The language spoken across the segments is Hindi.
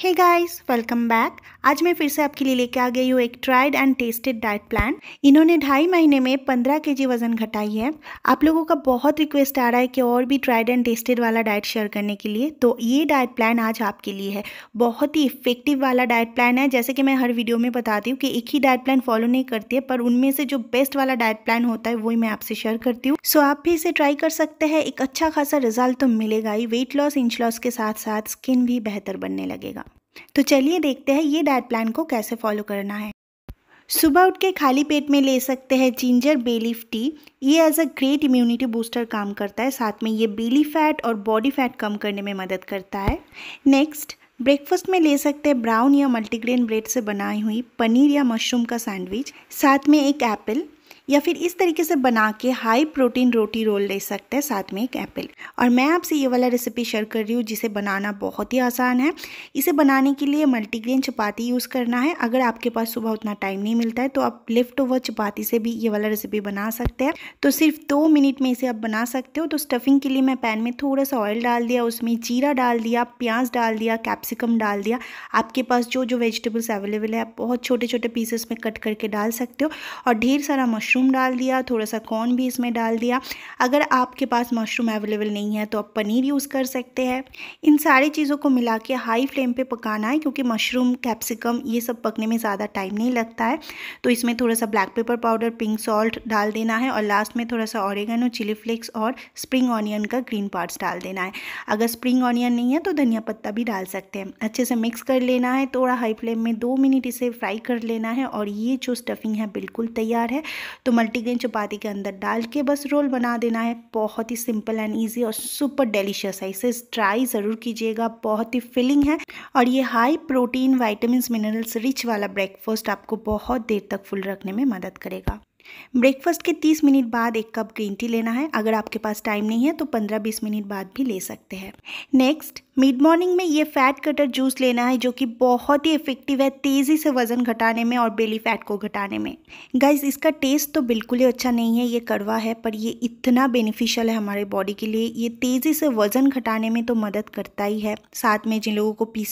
हे गाइस वेलकम बैक आज मैं फिर से आपके लिए लेके आ गई हूँ एक tried and tested diet plan इन्होंने ढाई महीने में पंद्रह के वजन घटाई है आप लोगों का बहुत रिक्वेस्ट आ रहा है कि और भी ट्राइड एंड टेस्टेड वाला डाइट शेयर करने के लिए तो ये डाइट प्लान आज आपके लिए है बहुत ही इफेक्टिव वाला डाइट प्लान है जैसे कि मैं हर वीडियो में बताती हूँ कि एक ही डाइट प्लान फॉलो नहीं करती है पर उनमें से जो बेस्ट वाला डाइट प्लान होता है वही मैं आपसे शेयर करती हूँ सो आप भी इसे ट्राई कर सकते हैं एक अच्छा खासा रिजल्ट तो मिलेगा ही वेट लॉस इंच लॉस के साथ साथ स्किन भी बेहतर बनने लगेगा तो चलिए देखते हैं ये डाइट प्लान को कैसे फॉलो करना है सुबह उठ के खाली पेट में ले सकते हैं जिंजर बेलीफ टी ये as a great immunity booster काम करता है साथ में ये बेली फैट और बॉडी फैट कम करने में मदद करता है नेक्स्ट ब्रेकफास्ट में ले सकते हैं ब्राउन या मल्टीग्रेन ब्रेड से बनाई हुई पनीर या मशरूम का सैंडविच साथ में एक एप्पल या फिर इस तरीके से बना के हाई प्रोटीन रोटी रोल ले सकते हैं साथ में एक एप्पल और मैं आपसे ये वाला रेसिपी शेयर कर रही हूँ जिसे बनाना बहुत ही आसान है इसे बनाने के लिए मल्टीग्रेन चपाती यूज़ करना है अगर आपके पास सुबह उतना टाइम नहीं मिलता है तो आप लेफ्ट ओवर चपाती से भी ये वाला रेसिपी बना सकते हैं तो सिर्फ दो मिनट में इसे आप बना सकते हो तो स्टफिंग के लिए मैं पैन में थोड़ा सा ऑयल डाल दिया उसमें जीरा डाल दिया प्याज डाल दिया कैप्सिकम डाल दिया आपके पास जो जो वेजिटेबल्स अवेलेबल है आप बहुत छोटे छोटे पीसेस में कट करके डाल सकते हो और ढेर सारा मशरूम मशरूम डाल दिया थोड़ा सा कॉर्न भी इसमें डाल दिया अगर आपके पास मशरूम अवेलेबल नहीं है तो आप पनीर यूज़ कर सकते हैं इन सारी चीज़ों को मिला के हाई फ्लेम पे पकाना है क्योंकि मशरूम कैप्सिकम ये सब पकने में ज़्यादा टाइम नहीं लगता है तो इसमें थोड़ा सा black pepper powder pink salt डाल देना है और लास्ट में थोड़ा सा ऑरेगनो चिली फ्लेक्स और स्प्रिंग ऑनियन का ग्रीन पार्ट्स डाल देना है अगर स्प्रिंग ऑनियन नहीं है तो धनिया पत्ता भी डाल सकते हैं अच्छे से मिक्स कर लेना है थोड़ा हाई फ्लेम में दो मिनट इसे फ्राई कर लेना है और ये जो स्टफिंग है बिल्कुल तैयार है तो मल्टीग्रेन चपाती के अंदर डाल के बस रोल बना देना है बहुत ही सिंपल एंड ईजी और सुपर डेलीशियस है इसे ट्राई ज़रूर कीजिएगा बहुत ही फिलिंग है और ये high protein vitamin minerals rich वाला ब्रेकफास्ट आपको बहुत देर तक फुल रखने में मदद करेगा ब्रेकफास्ट के 30 मिनट बाद एक कप ग्रीन टी लेना है अगर आपके पास टाइम नहीं है तो 15-20 मिनट बाद भी ले सकते हैं नेक्स्ट मिड मॉर्निंग में ये फैट कटर जूस लेना है जो कि बहुत ही इफेक्टिव है तेज़ी से वज़न घटाने में और बेली फैट को घटाने में गाइज इसका टेस्ट तो बिल्कुल ही अच्छा नहीं है ये कड़वा है पर ये इतना बेनिफिशियल है हमारे बॉडी के लिए ये तेज़ी से वज़न घटाने में तो मदद करता ही है साथ में जिन लोगों को पी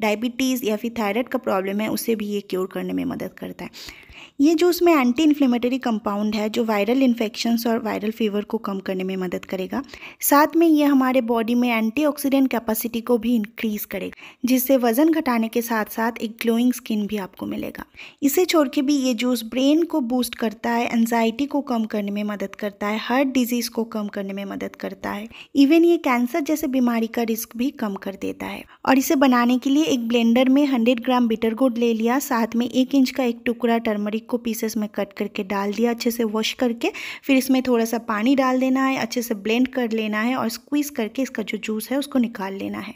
डायबिटीज़ या फिर थायरॉयड का प्रॉब्लम है उसे भी ये क्योर करने में मदद करता है ये जूस में एंटी इन्फ्लेमेटरी कंपाउंड है जो वायरल इन्फेक्शंस और वायरल फीवर को कम करने में मदद करेगा साथ में ये हमारे बॉडी में एंटीऑक्सीडेंट कैपेसिटी को भी इंक्रीज करेगा जिससे वजन घटाने के साथ साथ एक ग्लोइंग स्किन भी आपको मिलेगा इसे छोड़ के भी ये जूस ब्रेन को बूस्ट करता है एनजाइटी को कम करने में मदद करता है हार्ट डिजीज को कम करने में मदद करता है इवन ये कैंसर जैसे बीमारी का रिस्क भी कम कर देता है और इसे बनाने के लिए एक ब्लेंडर में हंड्रेड ग्राम बिटर गुड ले लिया साथ में एक इंच का एक टुकड़ा टर्मरिक को पीसेस में कट करके डाल दिया अच्छे से वॉश करके फिर इसमें थोड़ा सा पानी डाल देना है अच्छे से ब्लेंड कर लेना है और स्क्वीज़ करके इसका जो जूस है उसको निकाल लेना है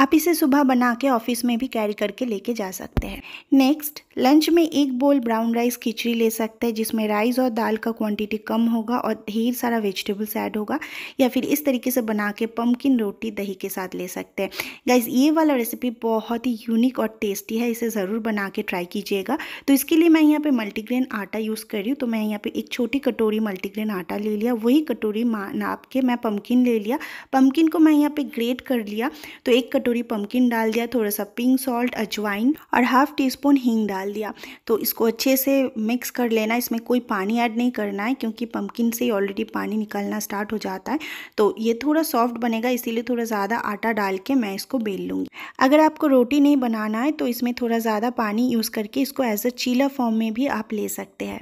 आप इसे सुबह बना के ऑफिस में भी कैरी करके लेके जा सकते हैं नेक्स्ट लंच में एक बोल ब्राउन राइस खिचड़ी ले सकते हैं जिसमें राइस और दाल का क्वांटिटी कम होगा और ढेर सारा वेजिटेबल्स ऐड होगा या फिर इस तरीके से बना के पम्पकिन रोटी दही के साथ ले सकते हैं गाइज ये वाला रेसिपी बहुत ही यूनिक और टेस्टी है इसे ज़रूर बना के ट्राई कीजिएगा तो इसके लिए मैं यहाँ पर मल्टीग्रेन आटा यूज़ कर रही हूँ तो मैं यहाँ पर एक छोटी कटोरी मल्टीग्रेन आटा ले लिया वही कटोरी नाप के मैं पम्पकिन ले लिया पम्पकिन को मैं यहाँ पर ग्रेट कर लिया तो एक एक कटोरी पम्पकिन डाल दिया थोड़ा सा पिंक सॉल्ट अजवाइन और हाफ टी स्पून हींग डाल दिया तो इसको अच्छे से मिक्स कर लेना इसमें कोई पानी ऐड नहीं करना है क्योंकि पम्पकिन से ऑलरेडी पानी निकलना स्टार्ट हो जाता है तो ये थोड़ा सॉफ्ट बनेगा इसीलिए थोड़ा ज़्यादा आटा डाल के मैं इसको बेल लूँगी अगर आपको रोटी नहीं बनाना है तो इसमें थोड़ा ज़्यादा पानी यूज़ करके इसको एज अ चीला फॉर्म में भी आप ले सकते हैं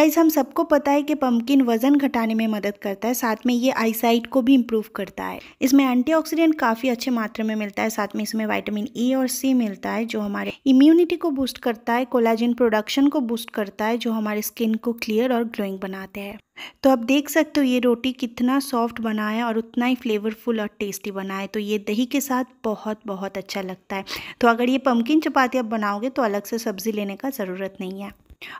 गाइज हम सबको पता है कि पम्पकिन वजन घटाने में मदद करता है साथ में ये आईसाइट को भी इम्प्रूव करता है इसमें एंटी काफ़ी अच्छे मात्रा में मिलता है साथ में इसमें वाइटामिन ई e और सी मिलता है जो हमारे इम्यूनिटी को बूस्ट करता है कोलाजिन प्रोडक्शन को बूस्ट करता है जो हमारे स्किन को क्लियर और ग्लोइंग बनाते हैं तो आप देख सकते हो ये रोटी कितना सॉफ्ट बना है और उतना ही फ्लेवरफुल और टेस्टी बना है तो ये दही के साथ बहुत बहुत अच्छा लगता है तो अगर ये पम्पकिन चपाती आप बनाओगे तो अलग से सब्ज़ी लेने का ज़रूरत नहीं है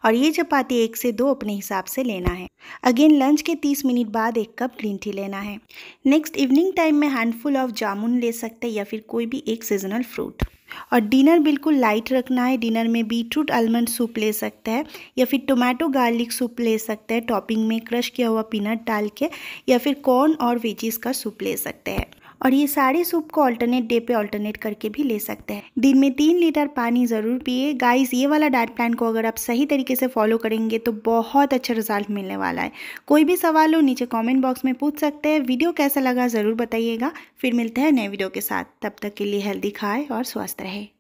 और ये चपाती एक से दो अपने हिसाब से लेना है अगेन लंच के 30 मिनट बाद एक कप ग्रीन टी लेना है नेक्स्ट इवनिंग टाइम में हैंडफुल ऑफ जामुन ले सकते हैं या फिर कोई भी एक सीजनल फ्रूट और डिनर बिल्कुल लाइट रखना है डिनर में बीटरूट आलमंड सूप ले सकते हैं या फिर टोमेटो गार्लिक सूप ले सकते हैं टॉपिंग में क्रश किया हुआ पीनट डाल के या फिर कॉर्न और वेजीज का सूप ले सकते हैं और ये सारे सूप को ऑल्टरनेट डे पे ऑल्टरनेट करके भी ले सकते हैं दिन में तीन लीटर पानी ज़रूर पिए गाइस ये वाला डाइट प्लान को अगर आप सही तरीके से फॉलो करेंगे तो बहुत अच्छा रिजल्ट मिलने वाला है कोई भी सवाल हो नीचे कॉमेंट बॉक्स में पूछ सकते हैं वीडियो कैसा लगा ज़रूर बताइएगा फिर मिलते हैं नए वीडियो के साथ तब तक के लिए हेल्दी खाए और स्वस्थ रहे